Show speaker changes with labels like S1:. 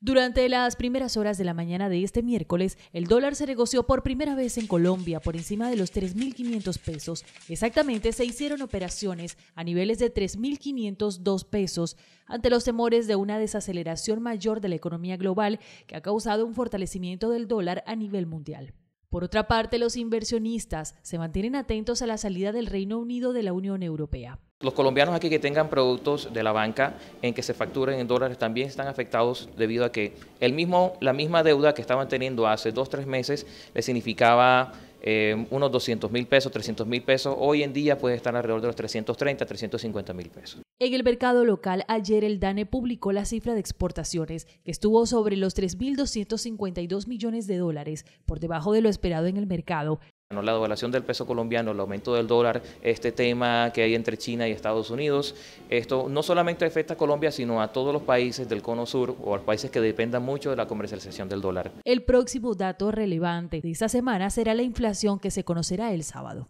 S1: Durante las primeras horas de la mañana de este miércoles, el dólar se negoció por primera vez en Colombia por encima de los 3.500 pesos. Exactamente se hicieron operaciones a niveles de 3.502 pesos ante los temores de una desaceleración mayor de la economía global que ha causado un fortalecimiento del dólar a nivel mundial. Por otra parte, los inversionistas se mantienen atentos a la salida del Reino Unido de la Unión Europea.
S2: Los colombianos aquí que tengan productos de la banca en que se facturen en dólares también están afectados debido a que el mismo, la misma deuda que estaban teniendo hace dos, tres meses les significaba eh, unos 200 mil pesos, 300 mil pesos. Hoy en día puede estar alrededor de los 330, 350 mil pesos.
S1: En el mercado local, ayer el DANE publicó la cifra de exportaciones, que estuvo sobre los 3.252 millones de dólares, por debajo de lo esperado en el mercado,
S2: la devaluación del peso colombiano, el aumento del dólar, este tema que hay entre China y Estados Unidos, esto no solamente afecta a Colombia, sino a todos los países del Cono Sur o a países que dependan mucho de la comercialización del dólar.
S1: El próximo dato relevante de esta semana será la inflación que se conocerá el sábado.